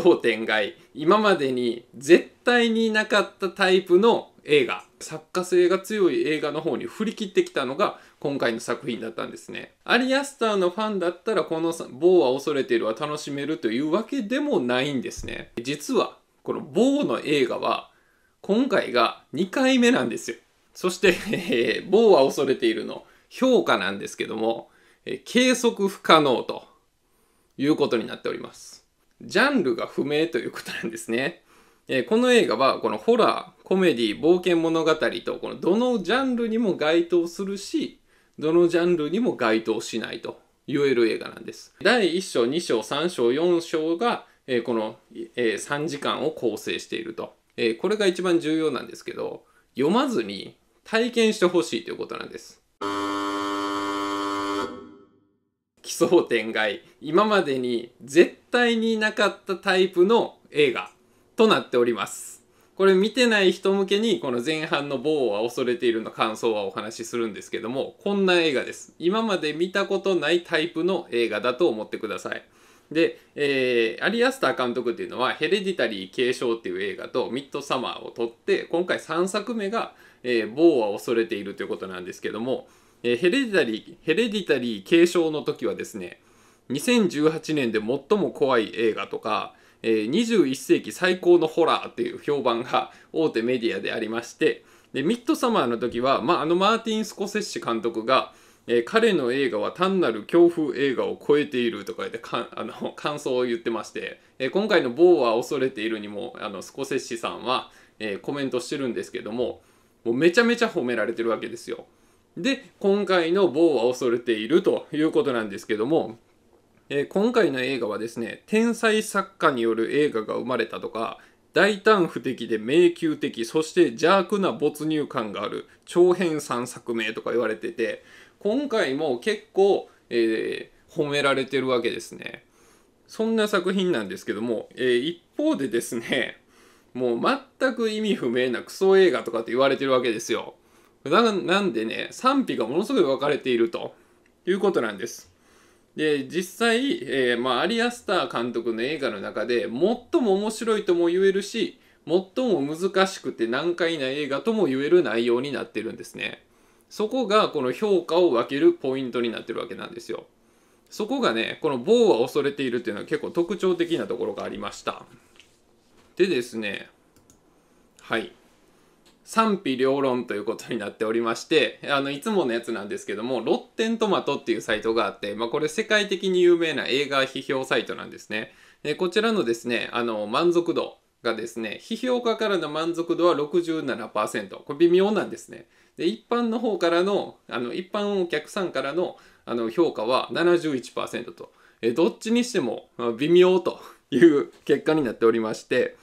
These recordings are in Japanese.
想天外今までに絶対になかったタイプの映画作家性が強い映画の方に振り切ってきたのが今回の作品だったんですねアリアスターのファンだったらこの「棒は恐れている」は楽しめるというわけでもないんですね実はこの「棒」の映画は今回が2回目なんですよそして「え は恐れている」の評価なんですけども、え計測不可能ということになっておりますジャンルが不明ということなんですね。えー、この映画はこのホラー、コメディ、冒険物語とこのどのジャンルにも該当するし、どのジャンルにも該当しないと言える映画なんです。第1章、2章、3章、4章が、えー、この、えー、3時間を構成していると、えー、これが一番重要なんですけど、読まずに体験してほしいということなんです。奇想天外今までに絶対になかったタイプの映画となっておりますこれ見てない人向けにこの前半の「某は恐れている」の感想はお話しするんですけどもこんな映画です今まで見たことないタイプの映画だと思ってくださいで、えー、アリアスター監督っていうのは「ヘレディタリー継承」っていう映画と「ミッドサマー」を撮って今回3作目が「えー、某は恐れている」ということなんですけどもえヘレディタリー、ヘレディタリー継承の時はですね、2018年で最も怖い映画とか、え21世紀最高のホラーっていう評判が大手メディアでありまして、でミッドサマーの時は、まあ、あのマーティン・スコセッシ監督が、え彼の映画は単なる恐怖映画を超えているとか言ってか あの感想を言ってまして、え今回の「某は恐れている」にもあのスコセッシさんは、えコメントしてるんですけどももうめちゃめちゃ褒められてるわけですよ。で今回の「某は恐れている」ということなんですけども、えー、今回の映画はですね天才作家による映画が生まれたとか大胆不敵で迷宮的そして邪悪な没入感がある長編3作目とか言われてて今回も結構、えー、褒められてるわけですねそんな作品なんですけども、えー、一方でですねもう全く意味不明なクソ映画とかって言われてるわけですよななんでね、賛否がものすごい分かれているということなんです。で、実際、えー、まあ、アリアスター監督の映画の中で、最も面白いとも言えるし、最も難しくて難解な映画とも言える内容になってるんですね。そこがこの評価を分けるポイントになってるわけなんですよ。そこがね、この棒は恐れているっていうのは結構特徴的なところがありました。でですね、はい。賛否両論ということになっておりまして、あの、いつものやつなんですけども、ロッテントマトっていうサイトがあって、まあ、これ世界的に有名な映画批評サイトなんですね。で、こちらのですね、あの、満足度がですね、批評家からの満足度は67%。これ微妙なんですね。で、一般の方からの、あの、一般お客さんからの、あの、評価は71%と。え、どっちにしても、微妙という結果になっておりまして、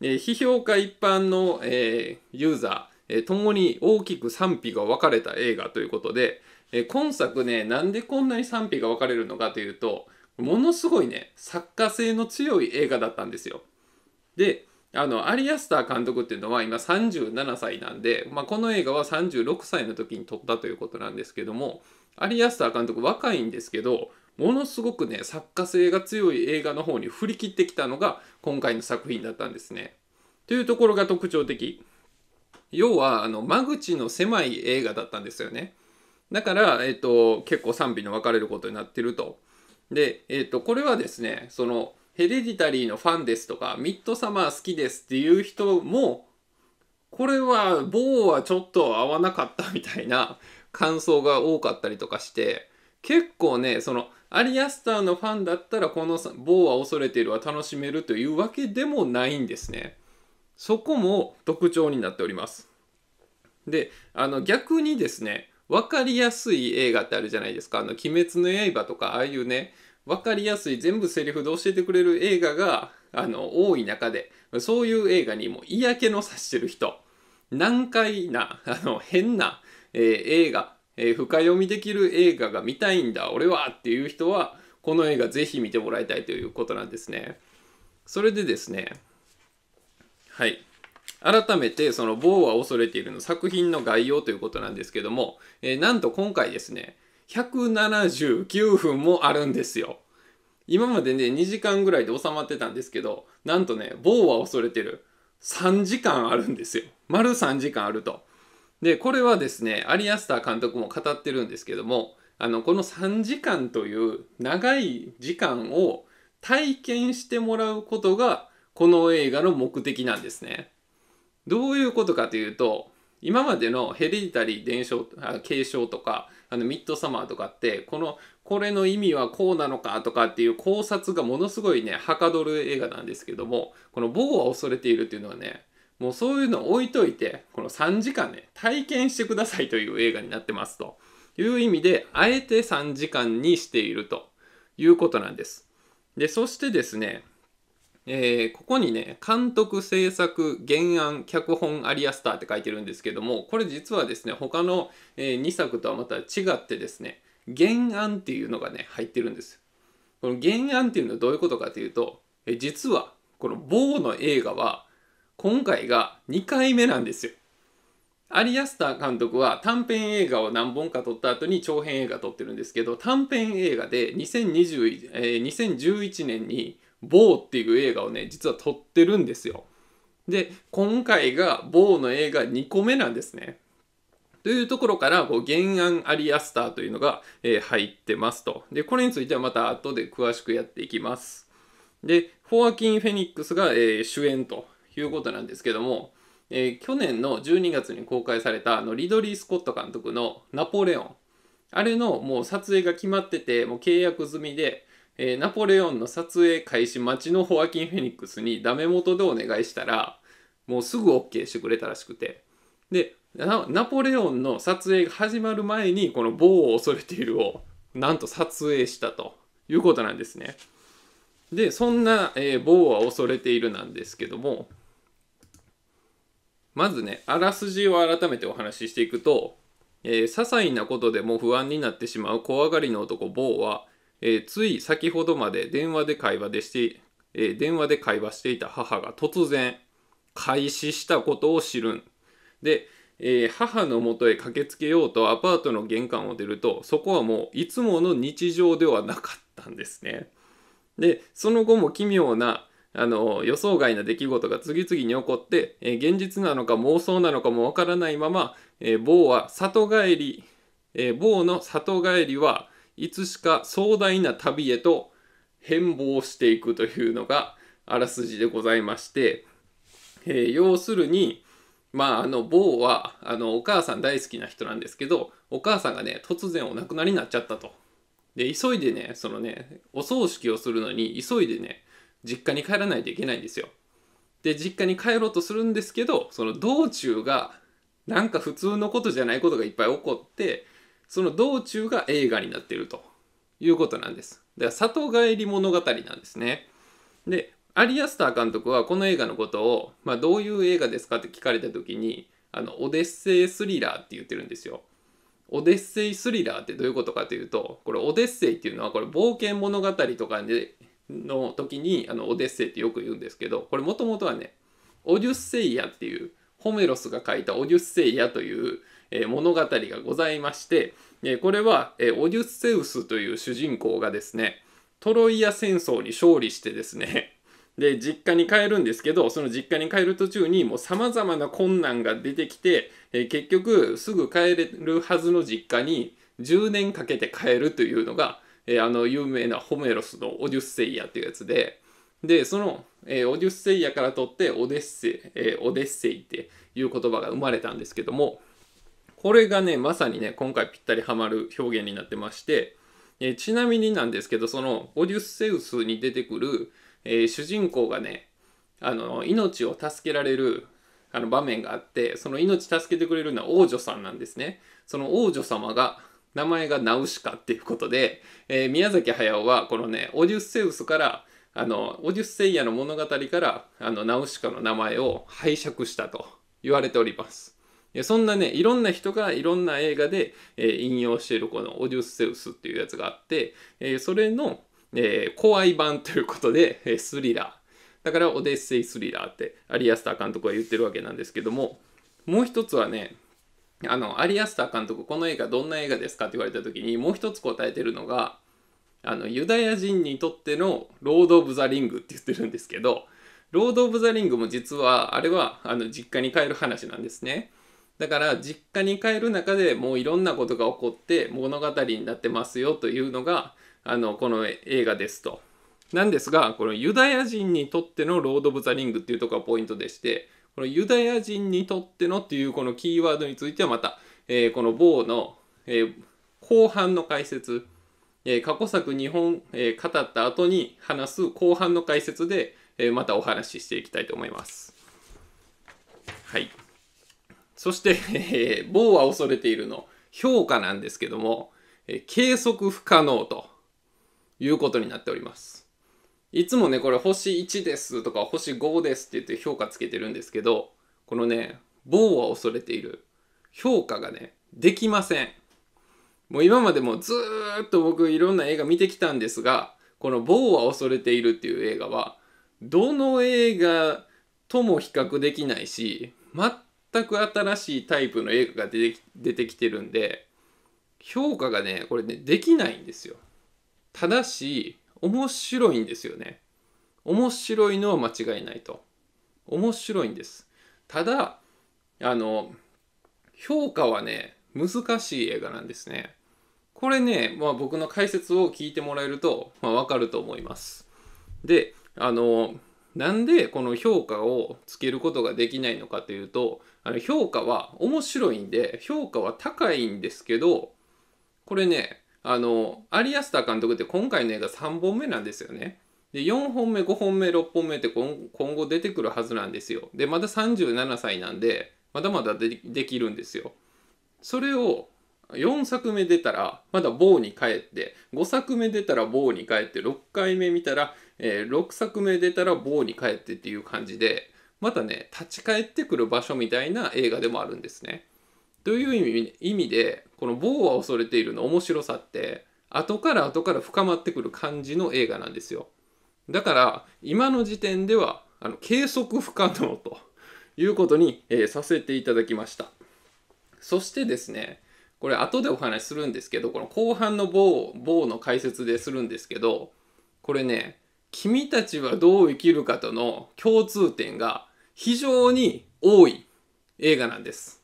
え批評家一般の、えユーザー、えもに大きく賛否が分かれた映画ということで、え今作ねなんでこんなに賛否が分かれるのかというとものすごいね作家性の強い映画だったんですよ。であのアリアスター監督っていうのは今37歳なんで、まあ、この映画は36歳の時に撮ったということなんですけどもアリアスター監督若いんですけどものすごくね作家性が強い映画の方に振り切ってきたのが今回の作品だったんですね。というところが特徴的。要はあの間口の狭い映画だったんですよね。だから、えっと、結構賛否の分かれることになってると。で、えっと、これはですねそのヘレディタリーのファンですとかミッドサマー好きですっていう人もこれは某はちょっと合わなかったみたいな感想が多かったりとかして結構ねそのアリアスターのファンだったらこの「棒は恐れている」は楽しめるというわけでもないんですね。そこも特徴になっております。であの逆にですね分かりやすい映画ってあるじゃないですか「あの鬼滅の刃」とかああいうね分かりやすい全部セリフで教えてくれる映画があの多い中でそういう映画にも嫌気のさしてる人難解なあの変な、えー、映画えー、深読みできる映画が見たいんだ、俺はっていう人は、この映画ぜひ見てもらいたいということなんですね。それでですね、はい。改めて、その、某は恐れているの作品の概要ということなんですけども、えー、なんと今回ですね、179分もあるんですよ。今までね、2時間ぐらいで収まってたんですけど、なんとね、某は恐れてる。3時間あるんですよ。丸3時間あると。で、これはですね、アリアスター監督も語ってるんですけども、あの、この3時間という長い時間を体験してもらうことが、この映画の目的なんですね。どういうことかというと、今までのヘリディタリー伝承継承とかあのミッドサマーとかってこのこれの意味はこうなのかとかっていう考察がものすごいねはかどる映画なんですけどもこの「棒は恐れている」っていうのはねもうそういうの置いといて、この3時間ね、体験してくださいという映画になってますという意味で、あえて3時間にしているということなんです。で、そしてですね、えー、ここにね、監督、制作、原案、脚本、アリアスターって書いてるんですけども、これ実はですね、他の、え2作とはまた違ってですね、原案っていうのがね、入ってるんです。この原案っていうのはどういうことかというと、え実は、この某の映画は、今回が2回目なんですよ。アリアスター監督は短編映画を何本か撮った後に長編映画撮ってるんですけど短編映画で2020、えー、2011年に「ボー」っていう映画をね実は撮ってるんですよ。で今回が「ボー」の映画2個目なんですね。というところからこう原案アリアスターというのが、えー、入ってますと。でこれについてはまた後で詳しくやっていきます。でフォアキン・フェニックスが、えー、主演ということなんですけども、えー、去年の12月に公開されたあのリドリー・スコット監督の「ナポレオン」あれのもう撮影が決まっててもう契約済みで、えー、ナポレオンの撮影開始待ちのホアキン・フェニックスにダメ元でお願いしたらもうすぐ OK してくれたらしくてでナポレオンの撮影が始まる前にこの「棒を恐れている」をなんと撮影したということなんですね。でそんな、えー、棒は恐れている」なんですけどもまずね、あらすじを改めてお話ししていくと、えー、些細なことでも不安になってしまう怖がりの男、ボーは、えー、つい先ほどまで電話で会話でして、えー、電話で会話していた母が突然、開始したことを知るん。で、えー、母のもとへ駆けつけようとアパートの玄関を出ると、そこはもういつもの日常ではなかったんですね。で、その後も奇妙なあの、予想外な出来事が次々に起こって、えー、現実なのか妄想なのかもわからないまま、えー、某は里帰り、えー、某の里帰りはいつしか壮大な旅へと変貌していくというのがあらすじでございまして、えー、要するに、まあ、あの、某は、あの、お母さん大好きな人なんですけど、お母さんがね、突然お亡くなりになっちゃったと。で、急いでね、そのね、お葬式をするのに、急いでね、実家に帰らないといけないんですよ。で実家に帰ろうとするんですけどその道中がなんか普通のことじゃないことがいっぱい起こってその道中が映画になっているということなんです。で、里帰り物語なんですね。でアリアスター監督はこの映画のことを、まあ、どういう映画ですかって聞かれた時にあのオデッセイスリラーって言ってるんですよ。オデッセイスリラーってどういうことかというとこれオデッセイっていうのはこれ冒険物語とかでの時にあのオデッセイってよく言うんですけどこれもともとはねオデュッセイヤっていうホメロスが書いたオデュッセイヤという物語がございましてこれはオデュッセウスという主人公がですねトロイア戦争に勝利してですね で実家に帰るんですけどその実家に帰る途中にもうさまざまな困難が出てきて、え結局すぐ帰れるはずの実家に10年かけて帰るというのがえー、あの有名なホメロスのオデュッセイアっていうやつで、で、その、えー、オデュッセイアから取ってオデッセイ、えー、オデッセイっていう言葉が生まれたんですけども、これがね、まさにね、今回ぴったりハマる表現になってまして、えー、ちなみになんですけど、そのオデュッセウスに出てくる、え主人公がね、あの、命を助けられるあの場面があって、その命助けてくれるのは王女さんなんですね。その王女様が名前がナウシカっていうことで、えー、宮崎駿はこのねオデュッセウスからあのオデュッセイヤの物語からあのナウシカの名前を拝借したと言われております。そんなねいろんな人がいろんな映画で、えー、引用しているこのオデュッセウスっていうやつがあって、えー、それの、えー、怖い版ということで、えスリラーだからオデッセイスリラーってアアリスター監督は言ってるわけなんですけどももう一つはねあのアリアスター監督この映画どんな映画ですかって言われた時にもう一つ答えてるのがあのユダヤ人にとっての「ロード・オブ・ザ・リング」って言ってるんですけどロード・オブ・ザ・リングも実はあれはあの実家に帰る話なんですねだから実家に帰る中でもういろんなことが起こって物語になってますよというのがあのこの映画ですとなんですがこのユダヤ人にとっての「ロード・オブ・ザ・リング」っていうとこがポイントでしてこのユダヤ人にとってのっていうこのキーワードについてはまた、えー、この某の、えー、後半の解説、えー、過去作日本、えー、語った後に話す後半の解説で、えー、またお話ししていきたいと思います。はい。そして、えー、某は恐れているの評価なんですけども、えー、計測不可能ということになっております。いつもね、これ星1ですとか星5ですって言って評価つけてるんですけど、このね、棒は恐れている。評価がね、できません。もう今までもずっと僕いろんな映画見てきたんですが、この棒は恐れているっていう映画は、どの映画とも比較できないし、全く新しいタイプの映画が出て出てきてるんで、評価がね、これね、できないんですよ。ただし、面白いんですよね。面白いのは間違いないと。面白いんです。ただ、あの、評価はね、難しい映画なんですね。これね、まあ、僕の解説を聞いてもらえると、まあ、わかると思います。で、あの、なんでこの評価をつけることができないのかというと、あの評価は面白いんで、評価は高いんですけど、これね、あのアリアスター監督って今回の映画3本目なんですよね。で4本目5本目6本目って今後出てくるはずなんですよ。でまだ37歳なんでまだまだでできるんですよ。それを4作目出たらまだ棒に帰って5作目出たら棒に帰って6回目見たら、えー、6作目出たら棒に帰ってっていう感じでまたね立ち返ってくる場所みたいな映画でもあるんですね。という意味意味でこの「棒は恐れている」の面白さって後から後から深まってくる感じの映画なんですよだから今の時点ではあの計測不可能ということに、えー、させていただきましたそしてですねこれ後でお話しするんですけどこの後半の棒棒の解説でするんですけどこれね「君たちはどう生きるか」との共通点が非常に多い映画なんです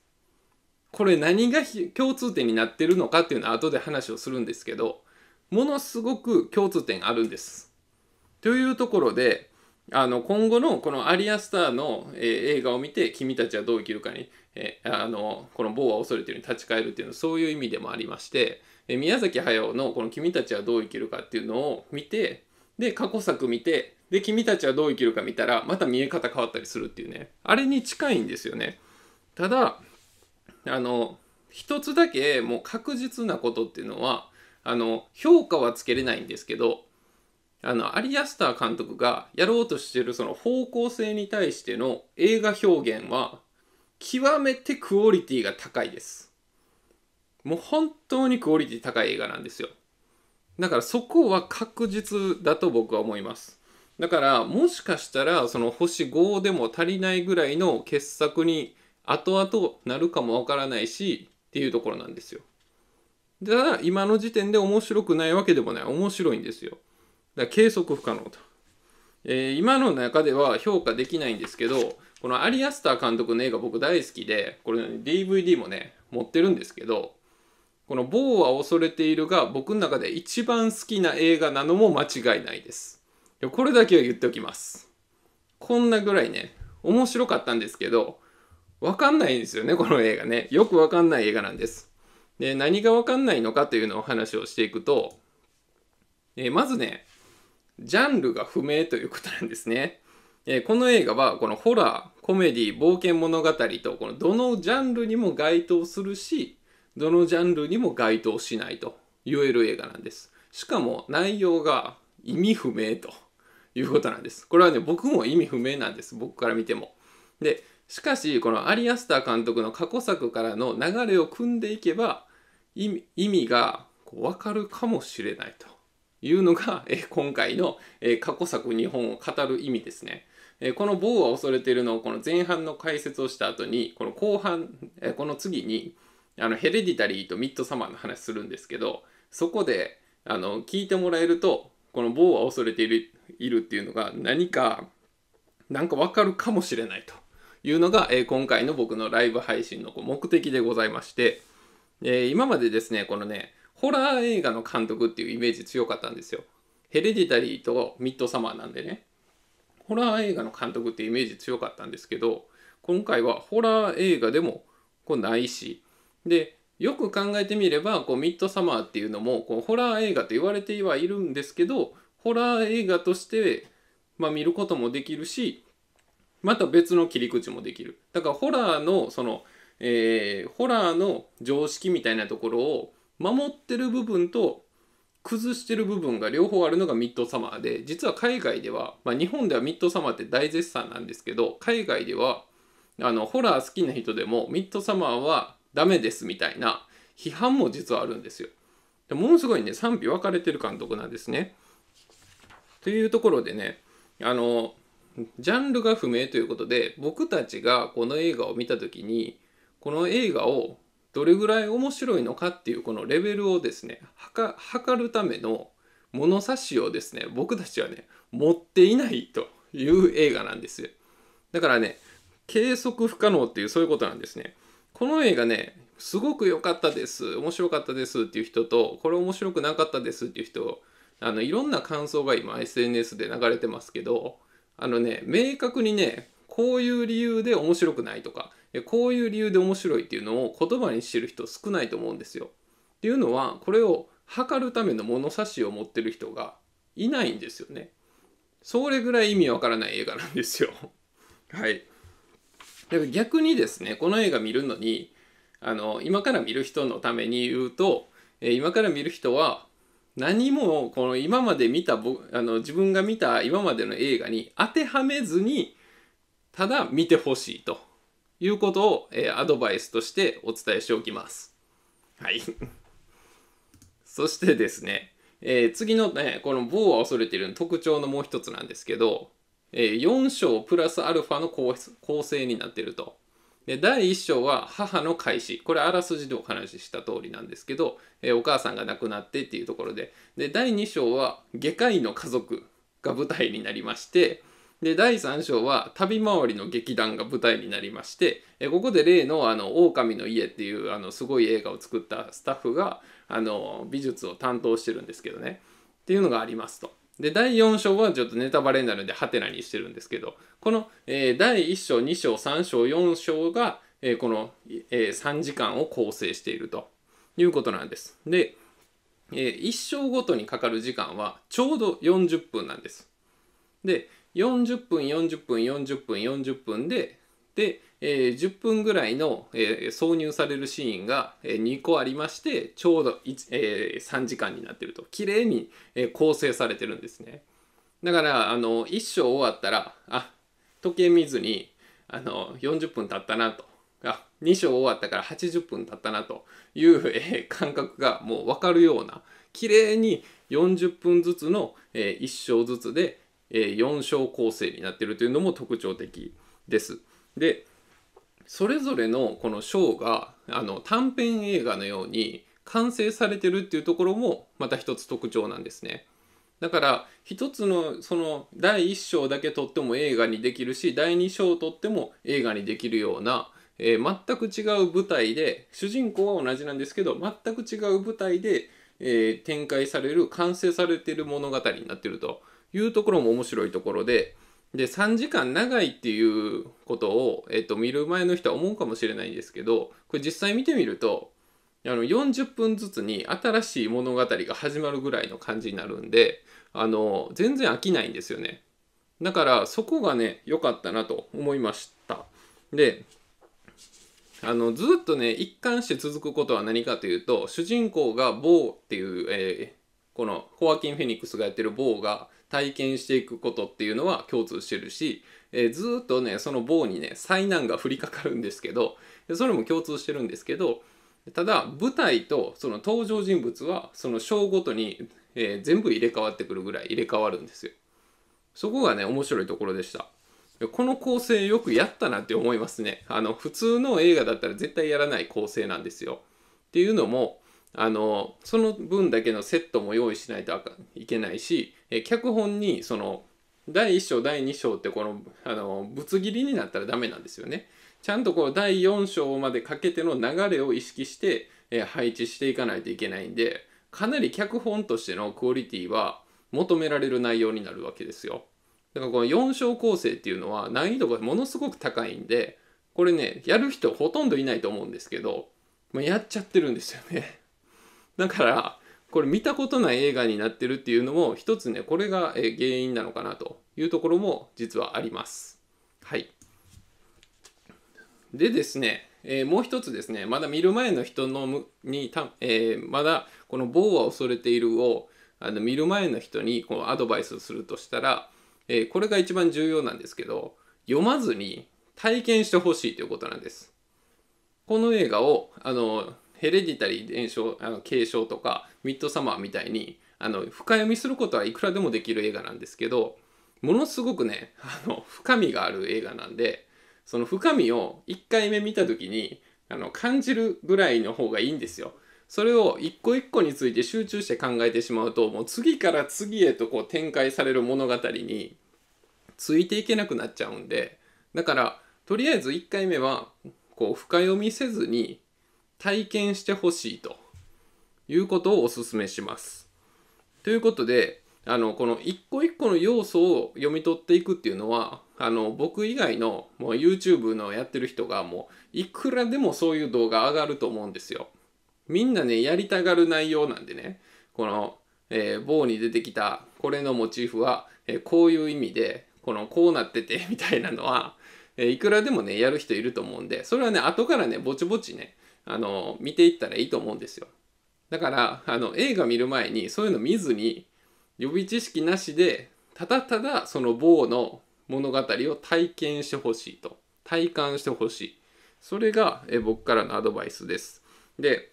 これ何が共通点になってるのかっていうのは後で話をするんですけどものすごく共通点あるんです。というところであの今後のこのアリアスターの、えー、映画を見て君たちはどう生きるかに、えー、あのこの「棒は恐れてる」に立ち返るっていうのはそういう意味でもありまして、えー、宮崎駿のこの「君たちはどう生きるか」っていうのを見てで過去作見てで君たちはどう生きるか見たらまた見え方変わったりするっていうねあれに近いんですよね。ただあの一つだけもう確実なことっていうのはあの評価はつけれないんですけどあのアリアスター監督がやろうとしてるその方向性に対しての映画表現は極めてクオリティが高いですもう本当にクオリティ高い映画なんですよだからそこは確実だと僕は思いますだからもしかしたらその星5でも足りないぐらいの傑作に後々なるかもわからないしっていうところなんですよ。ただ今の時点で面白くないわけでもない面白いんですよ。だから計測不可能と。えー、今の中では評価できないんですけどこのアリアスター監督の映画僕大好きでこれ、ね、DVD もね持ってるんですけどこの「某は恐れている」が僕の中で一番好きな映画なのも間違いないです。これだけは言っておきます。こんなぐらいね面白かったんですけどわかんないんですよね、この映画ね。よくわかんない映画なんです。で、何がわかんないのかというのを話をしていくと、えまずね、ジャンルが不明ということなんですね。えこの映画は、このホラー、コメディ、冒険物語と、このどのジャンルにも該当するし、どのジャンルにも該当しないと言える映画なんです。しかも内容が意味不明ということなんです。これはね、僕も意味不明なんです。僕から見ても。で、しかしこのアリアスター監督の過去作からの流れを組んでいけば意味がこう分かるかもしれないというのが、え今回の、え過去作日本を語る意味ですね。えこの「棒は恐れている」のこの前半の解説をした後にこの後半、えこの次にあのヘレディタリーとミッドサマーの話するんですけどそこであの聞いてもらえるとこの「棒は恐れている」いるっていうのが何か何か分かるかもしれないというのが、えー、今回の僕のライブ配信の目的でございまして、えー、今までですね、このね、ホラー映画の監督っていうイメージ強かったんですよ。ヘレディタリーとミッドサマーなんでね、ホラー映画の監督っていうイメージ強かったんですけど、今回はホラー映画でもこうないし、で、よく考えてみればこうミッドサマーっていうのもこホラー映画と言われてはいるんですけどホラー映画として、まあ、見ることもできるしまた別の切り口もできるだからホラーのその、えー、ホラーの常識みたいなところを守ってる部分と崩してる部分が両方あるのがミッドサマーで実は海外では、まあ、日本ではミッドサマーって大絶賛なんですけど海外ではあのホラー好きな人でもミッドサマーはダメですみたいな批判も実はあるんですよ。でものすごいね賛否分かれてる監督なんですね。というところでねあのジャンルが不明ということで僕たちがこの映画を見た時にこの映画をどれぐらい面白いのかっていうこのレベルをですね測るための物差しをですね僕たちはね持っていないという映画なんですよだからね計測不可能っていうそういうことなんですねこの映画ねすごく良かったです面白かったですっていう人とこれ面白くなかったですっていう人あのいろんな感想が今 SNS で流れてますけどあのね明確にねこういう理由で面白くないとかこういう理由で面白いっていうのを言葉にしてる人少ないと思うんですよ。っていうのはこれを測るための物差しを持ってる人がいないんですよね。それぐらい意味わからない映画なんですよ。はい。だから逆にですねこの映画見るのにあの今から見る人のために言うと今から見る人は何もこの今まで見た僕あの自分が見た今までの映画に当てはめずにただ見てほしいということを、えー、アドバイスとしてお伝えしておきます。はい。そしてですね、えー、次のね、この「棒は恐れている」特徴のもう一つなんですけど、えー、4章プラスアルファの構成になっていると。で第1章は母の開始これあらすじでお話しした通りなんですけど、えー、お母さんが亡くなってっていうところでで第2章は外科医の家族が舞台になりましてで第3章は旅回りの劇団が舞台になりまして、えー、ここで例の「あの狼の家」っていうあのすごい映画を作ったスタッフがあの美術を担当してるんですけどねっていうのがありますと。で第4章はちょっとネタバレになるんでハテナにしてるんですけどこの、えー、第1章2章3章4章が、えー、この、えー、3時間を構成しているということなんです。で、えー、1章ごとにかかる時間はちょうど40分なんです。で40分40分40分40分でで、えー、10分ぐらいの、えー、挿入されるシーンが、えー、2個ありましてちょうど、えー、3時間になってると綺麗に、え構成されてるんですねだからあの1章終わったらあ時計見ずにあの40分経ったなとあ2章終わったから80分経ったなという、え感覚がもう分かるような綺麗に40分ずつの、え1章ずつで、え4章構成になってるというのも特徴的です。でそれぞれのこの章があの短編映画のように完成されてるっていうところもまた一つ特徴なんですね。だから一つのその第1章だけ撮っても映画にできるし第2章を撮っても映画にできるような、えー、全く違う舞台で主人公は同じなんですけど全く違う舞台で、えー、展開される完成されてる物語になってるというところも面白いところでで3時間長いっていうことを、えっと、見る前の人は思うかもしれないんですけどこれ実際見てみるとあの40分ずつに新しい物語が始まるぐらいの感じになるんであの全然飽きないんですよねだからそこがね良かったなと思いましたであのずっとね一貫して続くことは何かというと主人公がボーっていう、えー、このホアキン・フェニックスがやってるボーが体験していくことっていうのは共通してるし、えー、ずっとねその棒にね災難が降りかかるんですけどそれも共通してるんですけどただ舞台とその登場人物はその章ごとに、えー、全部入れ替わってくるぐらい入れ替わるんですよ。そこがね面白いところでした。この構成よくやったなって思いますね。あの普通の映画だったら絶対やらない構成なんですよ。っていうのもあのその分だけのセットも用意しないといけないし、え脚本にその第1章第2章ってこのあのぶつ切りになったらダメなんですよね。ちゃんとこの第4章までかけての流れを意識して、え配置していかないといけないんでかなり脚本としてのクオリティは求められる内容になるわけですよ。だからこの4章構成っていうのは難易度がものすごく高いんでこれねやる人ほとんどいないと思うんですけど、まあ、やっちゃってるんですよね。だからこれ見たことない映画になってるっていうのも一つねこれが原因なのかなというところも実はあります。はいでですね、えー、もう一つですねまだ見る前の人のにた、えー、まだこの「棒は恐れているを」をあの見る前の人にこうアドバイスするとしたら、えー、これが一番重要なんですけど読まずに体験してほしいということなんです。この映画をあのヘレディタリー伝承あの継承とかミッドサマーみたいにあの深読みすることはいくらでもできる映画なんですけどものすごくねあの深みがある映画なんでその深みを1回目見た時にあの感じるぐらいの方がいいんですよ。それを一個一個について集中して考えてしまうともう次から次へとこう展開される物語についていけなくなっちゃうんでだからとりあえず1回目はこう深読みせずに体験してほしいということをお勧めします。ということで、あの、この一個一個の要素を読み取っていくっていうのは、あの、僕以外のもう YouTube のやってる人がもういくらでもそういう動画上がると思うんですよ。みんなね、やりたがる内容なんでね、この、えー、棒に出てきたこれのモチーフは、えー、こういう意味で、この、こうなっててみたいなのは、えー、いくらでもね、やる人いると思うんで、それはね、後からね、ぼちぼちね、あの見ていったらいいと思うんですよだからあの映画見る前にそういうの見ずに予備知識なしでただただその某の物語を体験してほしいと体感してほしいそれがえ僕からのアドバイスですで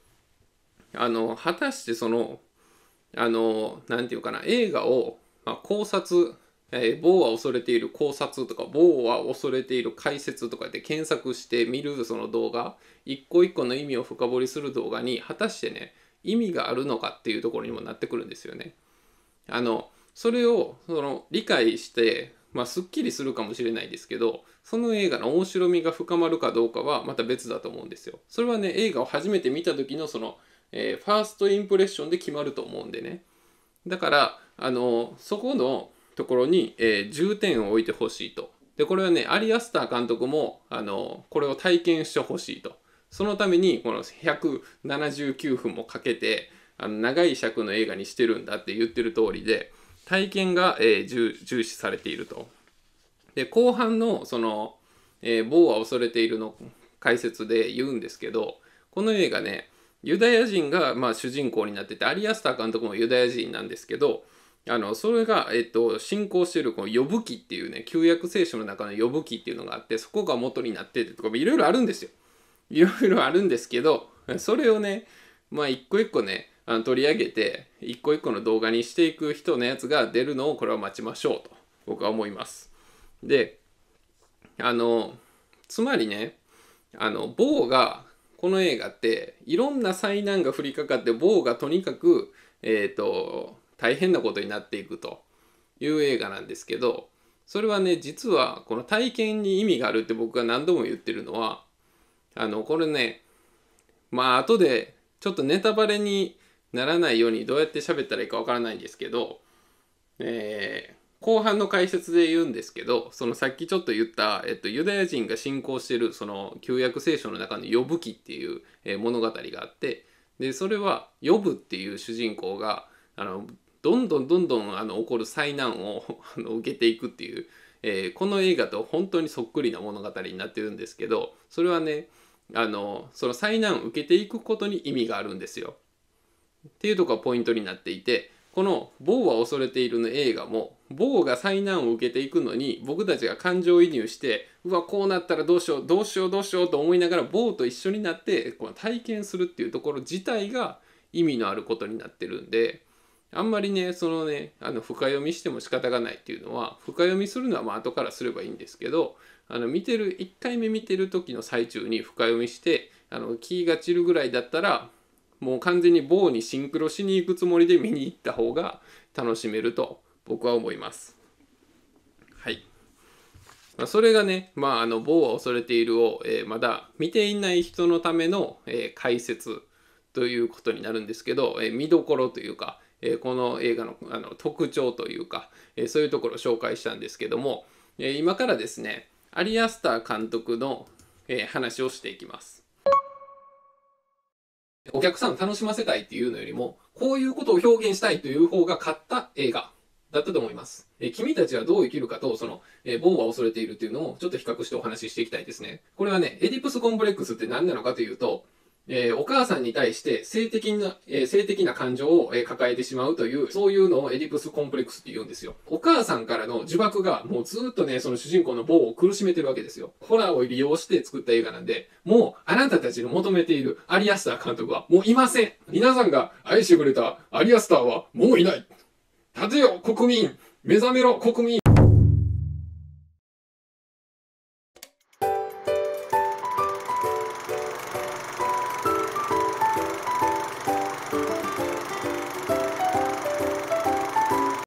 あの果たしてそのあの何て言うかな映画を、まあ、考察えー、某は恐れている考察とか、某は恐れている解説とかで検索して見るその動画、一個一個の意味を深掘りする動画に、果たしてね、意味があるのかっていうところにもなってくるんですよね。あの、それを、その、理解して、まあ、すっきりするかもしれないですけど、その映画の面白みが深まるかどうかはまた別だと思うんですよ。それはね、映画を初めて見た時のその、えー、ファーストインプレッションで決まると思うんでね。だから、あの、そこの、ところに、えー、重点を置いてほしいと。でこれはねアリアスター監督もあのこれを体験してほしいと。そのためにこの179分もかけてあの長い尺の映画にしてるんだって言ってる通りで体験が、えー、重重視されていると。で後半のその「えー、某は恐れている」の解説で言うんですけどこの映画ねユダヤ人がまあ主人公になっててアリアスター監督もユダヤ人なんですけどあのそれが、えっと、信仰しているこの「呼ぶ記」っていうね旧約聖書の中の「呼ぶ記」っていうのがあってそこが元になっててとかいろいろあるんですよ。いろいろあるんですけどそれをねまあ一個一個ねあの取り上げて一個一個の動画にしていく人のやつが出るのをこれは待ちましょうと僕は思います。であのつまりねあの某がこの映画っていろんな災難が降りかかって某がとにかくえっ、ー、と大変なことになっていくという映画なんですけどそれはね実はこの体験に意味があるって僕が何度も言ってるのはあのこれねまあ後でちょっとネタバレにならないようにどうやって喋ったらいいかわからないんですけど、えー、後半の解説で言うんですけどそのさっきちょっと言った、えっと、ユダヤ人が信仰してるその旧約聖書の中の「呼ぶ記」っていう、え物語があってでそれは呼ぶっていう主人公があのどんどんどんどんあの起こる災難をあの受けていくっていう、えー、この映画と本当にそっくりな物語になってるんですけどそれはねあのその災難を受けていくことに意味があるんですよ。っていうとこがポイントになっていてこの「某は恐れている」の映画も某が災難を受けていくのに僕たちが感情移入してうわこうなったらどうしようどうしようどうしようと思いながら某と一緒になってこの体験するっていうところ自体が意味のあることになってるんであんまりねそのねあの深読みしても仕方がないっていうのは深読みするのはまあ後からすればいいんですけどあの見てる1回目見てる時の最中に深読みしてあの気が散るぐらいだったらもう完全に棒にシンクロしに行くつもりで見に行った方が楽しめると僕は思います。はい。まあ、それがね、まあ、あの、棒は恐れているを、えー、まだ見ていない人のための、えー、解説ということになるんですけど、えー、見どころというか、えこの映画のあの特徴というか、えそういうところを紹介したんですけども、え今からですねアリアスター監督の、え話をしていきます。お客さんを楽しませたいっていうのよりもこういうことを表現したいという方が勝った映画だったと思います。え君たちはどう生きるかと、その、えー、ボンは恐れているっていうのをちょっと比較してお話ししていきたいですね。これはね、エディプスコンプレックスって何なのかというと、えー、お母さんに対して性的な、えー、性的な感情を、えー、抱えてしまうという、そういうのをエディプスコンプレックスって言うんですよ。お母さんからの呪縛がもうずっとね、その主人公の某を苦しめてるわけですよ。ホラーを利用して作った映画なんで、もうあなたたちの求めているアリアスター監督はもういません。皆さんが愛してくれたアリアスターはもういない。立てよ、国民目覚めろ、国民